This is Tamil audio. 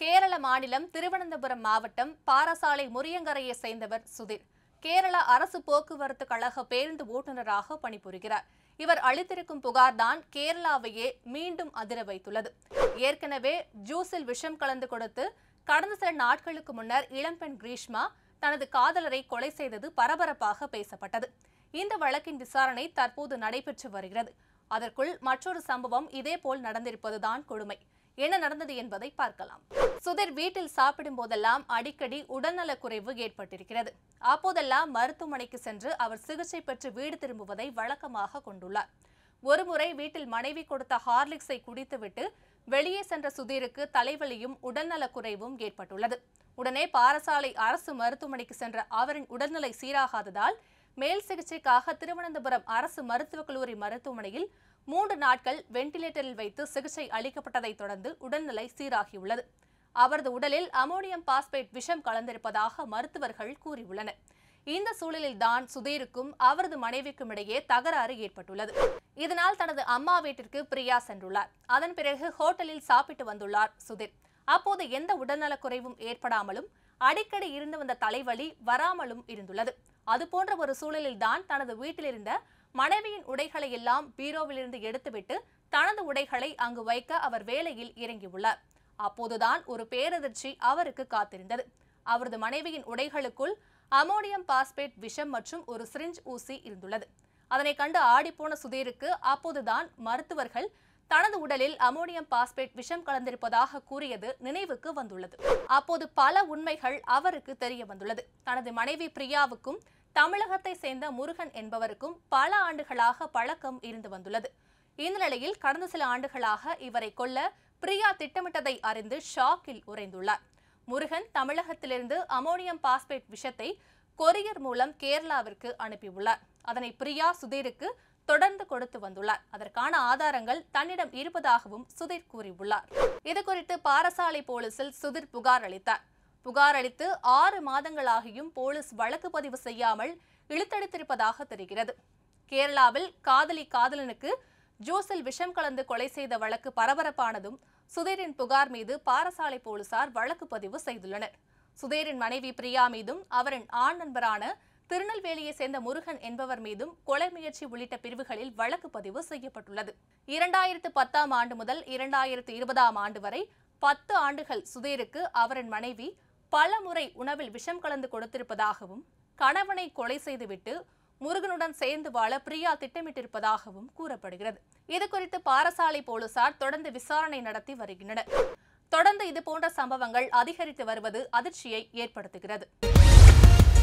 கேரள மாநிலம் திருவனந்தபுரம் மாவட்டம் பாரசாலை முரியங்கரையை சேர்ந்தவர் சுதீர் கேரள அரசு போக்குவரத்து கழக பேருந்து ஓட்டுநராக பணிபுரிகிறார் இவர் அளித்திருக்கும் புகார்தான் கேரளாவையே மீண்டும் அதிர வைத்துள்ளது ஏற்கனவே ஜூஸில் விஷம் கலந்து கொடுத்து கடந்த சில நாட்களுக்கு முன்னர் இளம்பெண் கிரீஷ்மா தனது காதலரை கொலை செய்தது பரபரப்பாக பேசப்பட்டது இந்த வழக்கின் விசாரணை தற்போது நடைபெற்று வருகிறது அதற்குள் மற்றொரு சம்பவம் இதேபோல் நடந்திருப்பதுதான் கொடுமை என்ன நடந்தது என்பதை பார்க்கலாம் சுதிர் வீட்டில் சாப்பிடும் போதெல்லாம் அடிக்கடி உடல்நல குறைவு ஏற்பட்டிருக்கிறது அப்போதெல்லாம் மருத்துவமனைக்கு சென்று அவர் சிகிச்சை பெற்று வீடு திரும்புவதை வழக்கமாக கொண்டுள்ளார் ஒருமுறை வீட்டில் மனைவி கொடுத்த ஹார்லிக்ஸை குடித்துவிட்டு வெளியே சென்ற சுதீருக்கு தலைவலியும் குறைவும் ஏற்பட்டுள்ளது உடனே பாரசாலை அரசு மருத்துவமனைக்கு சென்ற அவரின் உடல்நிலை சீராகாததால் மேல் சிகிச்சைக்காக திருவனந்தபுரம் அரசு மருத்துவக் கல்லூரி மருத்துவமனையில் மூன்று நாட்கள் வெண்டிலேட்டரில் வைத்து சிகிச்சை அளிக்கப்பட்டதைத் தொடர்ந்து உடல்நிலை சீராகியுள்ளது அவரது உடலில் அமோனியம் பாஸ்பேட் விஷம் கலந்திருப்பதாக மருத்துவர்கள் கூறியுள்ளனர் இந்த சூழலில்தான் சுதீருக்கும் அவரது மனைவிக்கும் இடையே தகராறு ஏற்பட்டுள்ளது இதனால் தனது அம்மா வீட்டிற்கு பிரியா சென்றுள்ளார் அதன் பிறகு ஹோட்டலில் சாப்பிட்டு வந்துள்ளார் சுதீர் அப்போது எந்த உடல்நலக்குறைவும் ஏற்படாமலும் அடிக்கடி இருந்து வந்த தலைவலி வராமலும் இருந்துள்ளது அதுபோன்ற ஒரு சூழலில்தான் தனது வீட்டிலிருந்த மனைவியின் உடைகளை எல்லாம் பீரோவிலிருந்து எடுத்துவிட்டு தனது உடைகளை அங்கு வைக்க அவர் வேலையில் இறங்கியுள்ளார் அப்போதுதான் ஒரு பேரதிர்ச்சி அவருக்கு காத்திருந்தது அவரது மனைவியின் உடைகளுக்குள் அமோனியம் பாஸ்பேட் விஷம் மற்றும் ஒரு சிரிஞ்ச் ஊசி இருந்துள்ளது அதனை கண்டு ஆடிப்போன சுதீருக்கு அப்போதுதான் மருத்துவர்கள் தனது உடலில் அமோனியம் பாஸ்பேட் விஷம் கலந்திருப்பதாக கூறியது நினைவுக்கு வந்துள்ளது அப்போது பல உண்மைகள் அவருக்கு தெரிய வந்துள்ளது தனது மனைவி பிரியாவுக்கும் தமிழகத்தை சேர்ந்த முருகன் என்பவருக்கும் பல ஆண்டுகளாக பழக்கம் இருந்து வந்துள்ளது இந்த நிலையில் கடந்த சில ஆண்டுகளாக இவரை கொல்ல பிரியா திட்டமிட்டதை அறிந்து ஷாக்கில் உறைந்துள்ளார் முருகன் தமிழகத்திலிருந்து அமோனியம் பாஸ்பேட் விஷத்தை கொரியர் மூலம் கேரளாவிற்கு அனுப்பியுள்ளார் அதனை பிரியா சுதீருக்கு தொடர்ந்து கொடுத்து வந்துள்ளார் அதற்கான ஆதாரங்கள் தன்னிடம் இருப்பதாகவும் சுதீர் கூறியுள்ளார் இது குறித்து பாரசாலை போலீசில் சுதீர் புகார் அளித்தார் புகார் அளித்து ஆறு மாதங்களாகியும் போலீஸ் வழக்கு பதிவு செய்யாமல் இழுத்தடித்திருப்பதாக தெரிகிறது கேரளாவில் காதலி காதலனுக்கு ஜூஸில் விஷம் கலந்து கொலை செய்த வழக்கு பரபரப்பானதும் சுதீரின் புகார் மீது பாரசாலை போலீசார் வழக்கு பதிவு செய்துள்ளனர் சுதீரின் மனைவி பிரியா மீதும் அவரின் ஆண் நண்பரான திருநெல்வேலியை சேர்ந்த முருகன் என்பவர் மீதும் கொலை முயற்சி உள்ளிட்ட பிரிவுகளில் வழக்கு பதிவு செய்யப்பட்டுள்ளது இரண்டாயிரத்து பத்தாம் ஆண்டு முதல் இரண்டாயிரத்து இருபதாம் ஆண்டு வரை பத்து ஆண்டுகள் சுதீருக்கு அவரின் மனைவி பல முறை உணவில் விஷம் கலந்து கொடுத்திருப்பதாகவும் கணவனை கொலை செய்துவிட்டு முருகனுடன் சேர்ந்து வாழ பிரியா திட்டமிட்டிருப்பதாகவும் கூறப்படுகிறது இது குறித்து பாரசாலை போலீசார் தொடர்ந்து விசாரணை நடத்தி வருகின்றனர் தொடர்ந்து இதுபோன்ற சம்பவங்கள் அதிகரித்து வருவது அதிர்ச்சியை ஏற்படுத்துகிறது